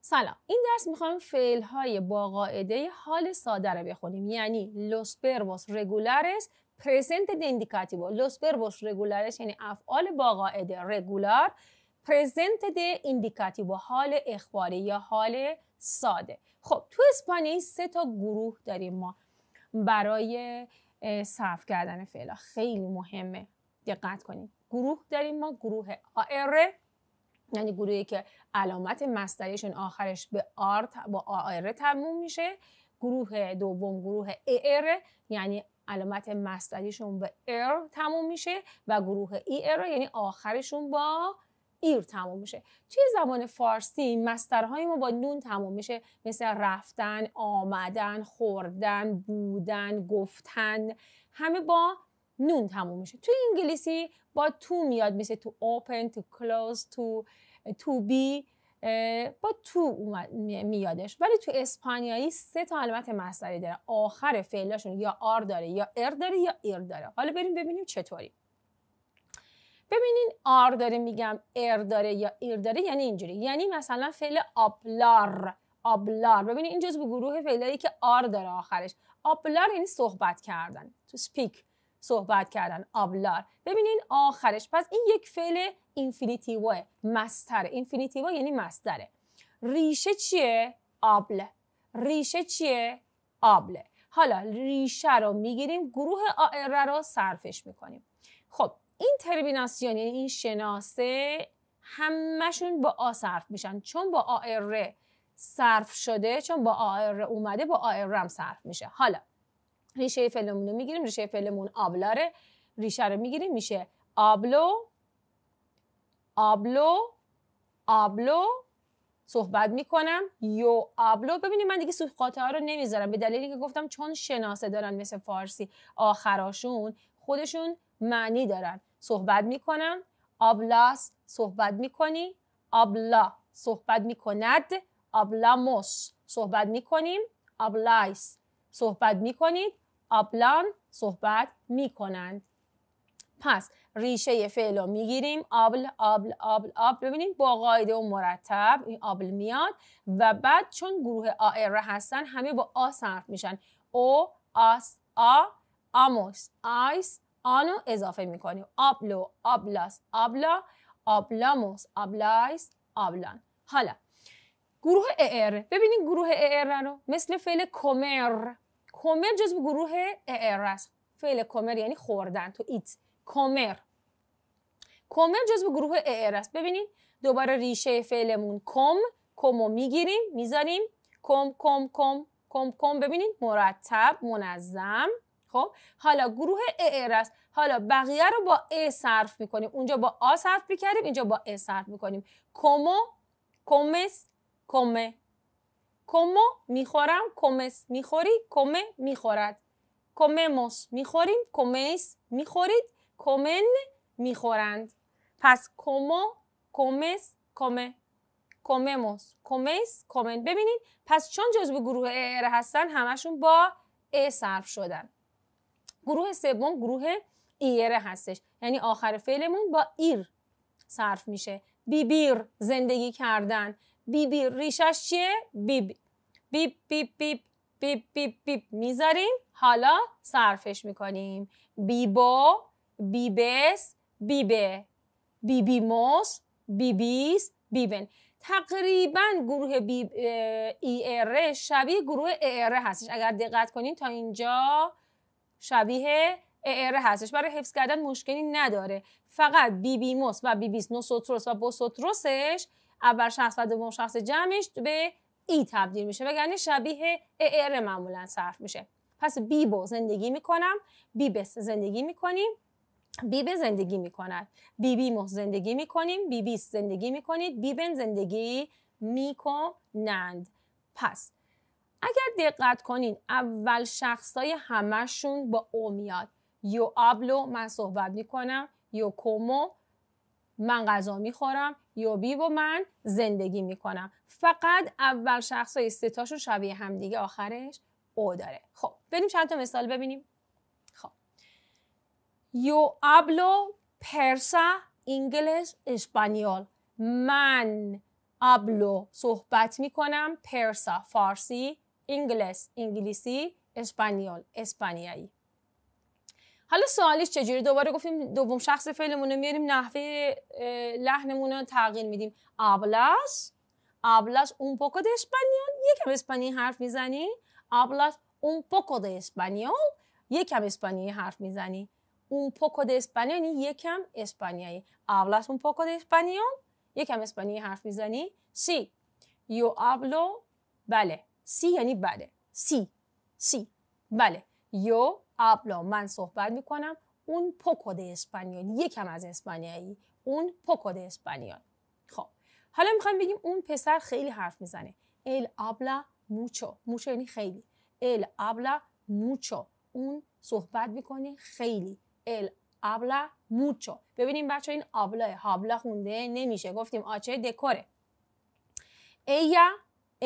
سلام این درس میخوایم فعل های با قاعده حال ساده رو بخونیم یعنی لوس پروس رگولارس پرزنت دندیکاتیو لوس رگولارس یعنی افعال با قاعده رگولار پرزنت د ایندیکاتیو حال اخباری یا حال ساده خب تو اسپانیایی سه تا گروه داریم ما برای صرف کردن فعلا خیلی مهمه دقت کنید گروه داریم ما گروه آر، یعنی گروهی که علامت مصدریشون آخرش به آر با آر تموم میشه گروه دوم گروه ار، یعنی علامت مصدریشون به ار تموم میشه و گروه ای e یعنی آخرشون با ایر تموم میشه توی زبان فارسی مسترهای ما با نون تموم میشه مثل رفتن آمدن خوردن بودن گفتن همه با نون تموم میشه توی انگلیسی با تو میاد مثل تو open تو close تو تو بی با تو میادش ولی تو اسپانیایی سه تا علامت مصدری داره آخر فعلاشون یا آر داره یا ار داره یا ایر داره حالا بریم ببینیم چطوری ببینین آر داره میگم ار داره یا ایر داره یعنی اینجوری یعنی مثلا فعل آپلار آبلار ببینین این به گروه فعلایی که آر داره آخرش آبلار یعنی صحبت کردن تو سپیک صحبت کردن آبلار ببینین آخرش پس این یک فعل اینفینیتیو مستره اینفینیتیو یعنی مستره ریشه چیه آبل ریشه چیه آبله حالا ریشه رو میگیریم گروه آره رو صرفش میکنیم خب این تربیناسیون یعنی این شناسه همشون با آ صرف میشن چون با آره صرف شده چون با آره اومده با آره هم صرف میشه حالا ریشه فعلمون رو میگیریم ریشه فلمون آبلاره ریشه رو میگیریم میشه آبلو آبلو آبلو صحبت میکنم یو آبلو ببینید من دیگه سوخاته ها رو نمیذارم به دلیلی که گفتم چون شناسه دارن مثل فارسی آخراشون خودشون معنی دارن صحبت میکنم آبلاس صحبت میکنی آبلا صحبت میکند آبلاموس صحبت میکنیم آبلایس صحبت میکنید آبلان صحبت میکنند پس ریشه فعل رو میگیریم آبل آبل آبل آبل ببینید با قاعده و مرتب این آبل میاد و بعد چون گروه آئره هستن همه با آ صرف میشن او آس آ آموس آیس آنو اضافه میکنیم آبلو آبلاس آبلا آبلاموس آبلایس آبلان حالا گروه ار ببینید گروه ار رو مثل فعل کمر کمر جزو گروه ار است فعل کمر یعنی خوردن تو ایت کمر کمر جزو گروه ار است ببینید دوباره ریشه فعلمون کم کمو میگیریم میذاریم کم کم کم کم کم ببینید مرتب منظم خب حالا گروه است حالا بقیه رو با ا صرف میکنیم اونجا با آ صرف میکردیم اینجا با ا صرف میکنیم کمو کومس کومه کومو میخورم کومس میخوری کمه میخورد کمموس میخوریم کمیس میخورید کمن میخورند پس کمو کومس کمه کومموس کومیس کومن ببینید پس چون جزو گروه ار هستن همشون با ا صرف شدن گروه سوم گروه ایره هستش یعنی آخر فعلمون با ایر صرف میشه بیبیر زندگی کردن بیبیر ریشش چیه بیب بیب بیب بیب بیب بیب میذاریم حالا صرفش میکنیم بیبو بیبس بیبه بیبیموس بیبیس بیبن تقریبا گروه بی ای شبیه گروه ای هستش اگر دقت کنین تا اینجا شبیه ار هستش برای حفظ کردن مشکلی نداره فقط بی بی موس و بی بیس نوسوتروس و بوسوتروسش اول شخص و دوم شخص جمعش به ای تبدیل میشه وگرنه شبیه ار معمولا صرف میشه پس بی بیبو زندگی میکنم بی بس زندگی میکنیم به زندگی میکند مو زندگی میکنیم بی بیس زندگی میکنید بی بن زندگی میکنند پس اگر دقت کنین اول شخصای همشون با او میاد یو آبلو من صحبت میکنم یو کومو من غذا میخورم یو بیو من زندگی میکنم فقط اول شخصای ستاشون شبیه همدیگه آخرش او داره خب بریم چند تا مثال ببینیم خب یو آبلو پرسا انگلیس اسپانیول من آبلو صحبت میکنم پرسا فارسی انگلیس انگلیسی اسپانیال اسپانیایی حالا سوالش چجوری دوباره گفتیم دوم شخص فعلمون رو میاریم نحوه لحنمون رو تغییر میدیم hablas hablas un poco de español یکم اسپانی حرف میزنی hablas un poco de español یکم اسپانیایی حرف میزنی اون poco de español یکم اسپانیایی hablas un poco de español یکم اسپانیایی حرف میزنی سی یو hablo بله سی یعنی بله سی سی بله یو ابلا من صحبت میکنم اون پوکو ده اسپانیول یکم از اسپانیایی اون پوکو ده اسپانیول خب حالا میخوایم بگیم اون پسر خیلی حرف میزنه ال ابلا موچو موچو یعنی خیلی ال ابلا موچو اون صحبت میکنه خیلی ال ابلا موچو ببینیم بچه این ابلا هابلا خونده نمیشه گفتیم آچه دکوره ایا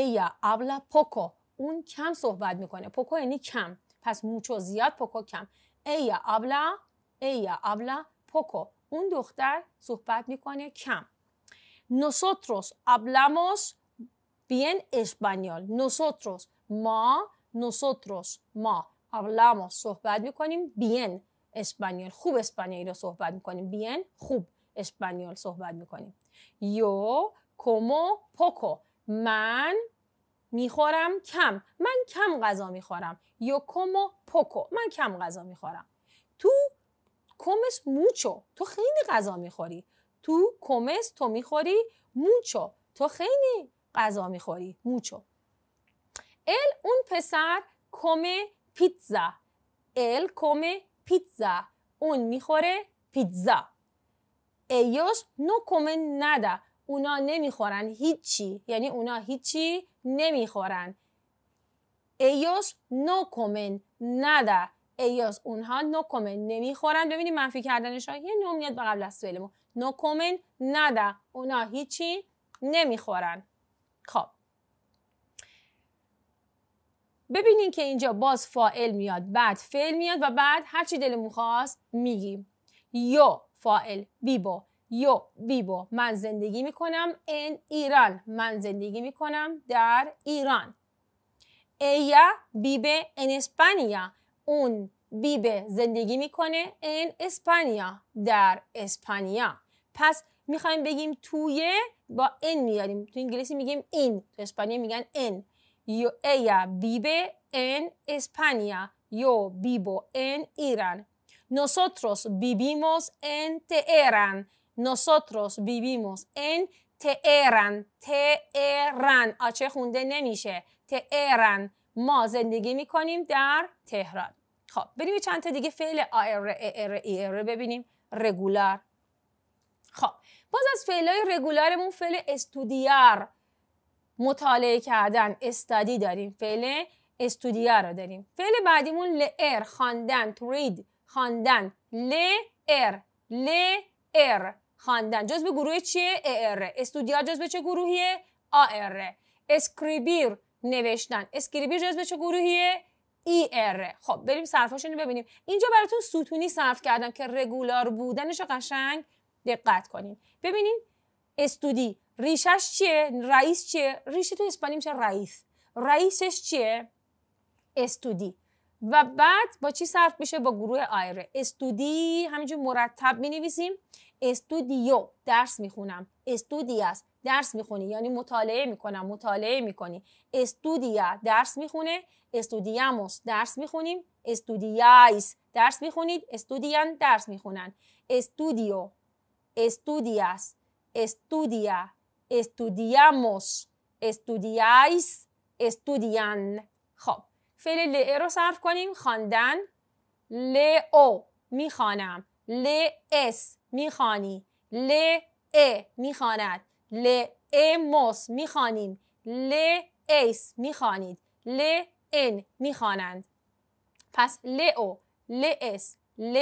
ella habla poco اون کم صحبت میکنه پوکو یعنی کم پس موچو زیاد پوکو کم ایا ابلا ایا ابلا پکو، اون دختر صحبت میکنه کم Nosotros hablamos bien español. Nosotros ما nosotros ما hablamos صحبت میکنیم bien اسپانیول خوب اسپانیایی رو صحبت میکنیم bien خوب اسپانیول صحبت میکنیم Yo como poco من میخورم کم من کم غذا میخورم کومو پوکو من کم غذا میخورم تو کمس موچو تو خیلی غذا میخوری تو کمس تو میخوری موچو تو خیلی غذا میخوری موچو ال اون پسر کمه پیتزا ال کمه پیتزا اون میخوره پیتزا ایوش نو کومه ندا اونا نمیخورن هیچی یعنی اونا هیچی نمیخورن ایوس نو کومن nada ایوس اونها نو کومن نمیخورن ببینید منفی کردنش ها یه نو میاد به قبل از نو نو کومن nada اونا هیچی نمیخورن خب ببینین که اینجا باز فائل میاد بعد فعل میاد و بعد هرچی دلمون خواست میگیم یو فائل بیبو یو بیبو من زندگی می کنم ان ایران من زندگی می کنم در ایران ایا vive این اسپانیا، اون بیبه زندگی میکنه ان اسپانیا در اسپانیا پس میخوایم بگیم توی با ان میاریم تو انگلیسی میگیم این تو اسپانیا میگن ان یو ایا بیبه این اسپانیا یو بیبو این ایران Nosotros vivimos en Teherán. nosotros بیبیموس ان تئران تئران آچه خونده نمیشه تئران ما زندگی میکنیم در تهران خب بریم چند تا دیگه فعل آر ار ار ببینیم رگولار خب باز از فعلای رگولارمون فعل استودیار مطالعه کردن استادی داریم فعل استودیار رو داریم فعل بعدیمون لئر خواندن رید خواندن لئر لئر خواندن جزء گروه چیه ار استودیا جزء چه گروهیه آر اسکریبیر نوشتن اسکریبیر جزء چه گروهیه ای e ار خب بریم صرفاشون رو ببینیم اینجا براتون ستونی صرف کردم که رگولار بودنش قشنگ دقت کنیم ببینیم استودی ریشش چیه رئیس چیه ریشه تو اسپانی میشه رئیس رئیسش چیه استودی و بعد با چی صرف میشه با گروه آیره استودی همینجور مرتب می نویسیم استودیو درس میخونم استودیاس درس میخونی یعنی مطالعه میکنم مطالعه میکنی استودیا درس میخونه استودیاموس درس میخونیم استودیایس درس میخونید استودیان درس میخونن استودیو استودیاس استودیا استودیاموس استودیایس استودیان خب فعل ل رو صرف کنیم خواندن ل او میخوانم ل اس میخوانی ل ا میخواند ل اموس میخوانیم ل ایس میخوانید ل ان میخوانند پس ل لئس ل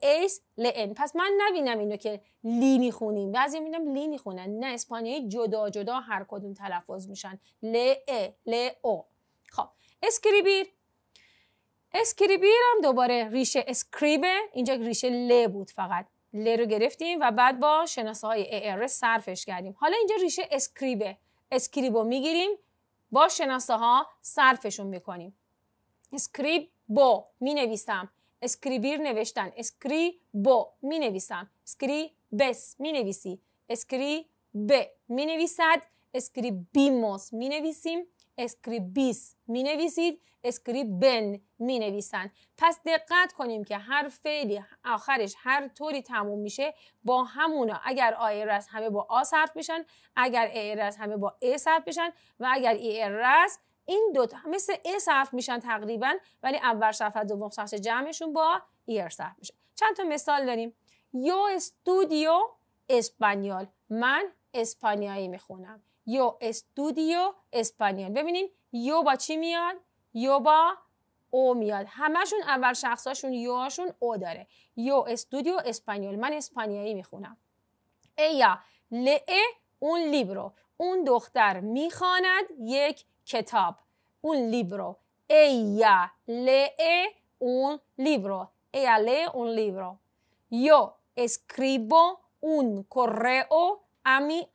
ایس ل ان پس من نبینم اینو که لی میخونیم بعضی میبینم لی میخونن نه اسپانیایی جدا جدا هر کدوم تلفظ میشن ل او خب اسکریبیر اسکریبیر هم دوباره ریشه اسکریبه اینجا ریشه ل بود فقط ل رو گرفتیم و بعد با شناسه های ار صرفش کردیم حالا اینجا ریشه اسکریبه اسکریبو میگیریم با شناسه ها صرفشون میکنیم اسکریبو می نویسم اسکریبیر نوشتن اسکریبو می نویسم اسکریبس می نویسی اسکریب می نویسد اسکریبیموس می نویسیم اسکریبیس می نویسید اسکریبن می نویسند پس دقت کنیم که هر فعلی آخرش هر طوری تموم میشه با همونا اگر آی همه با آ صرف میشن اگر ای رس همه با ا صرف میشن و اگر ای این دوتا مثل ای صرف میشن تقریبا ولی اول صرف و دوم صرف جمعشون با ایر صرف میشه چند تا مثال داریم یو استودیو اسپانیال من اسپانیایی میخونم یو استودیو اسپانیول ببینین یو با چی میاد یو با او میاد همشون اول شخصاشون یواشون او داره یو استودیو اسپانیول من اسپانیایی میخونم ایا لئه اون لیبرو اون دختر میخواند یک کتاب اون لیبرو ایا لئه اون لیبرو ایا لئه اون لیبرو یو اسکریبو اون کره a امی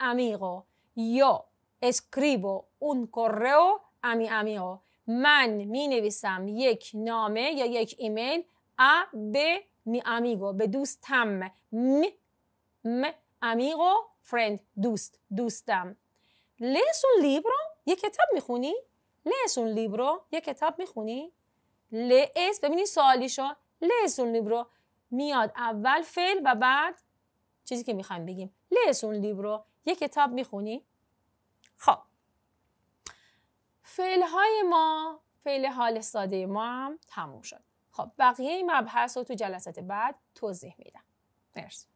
یو، اسکریبو اون correo a امی amigo من می نویسم یک نامه یا یک ایمیل ا به می امیگو به دوستم م م امیگو فرند دوست دوستم لیس اون لیبرو یه کتاب میخونی لیس اون لیبرو یه کتاب میخونی لیس ببینی سوالیشو لیس اون لیبرو میاد اول فعل و بعد چیزی که میخوایم بگیم لیس اون لیبرو یه کتاب میخونی خب فعل های ما فعل حال ساده ما هم تموم شد خب بقیه مبحث رو تو جلسات بعد توضیح میدم مرسی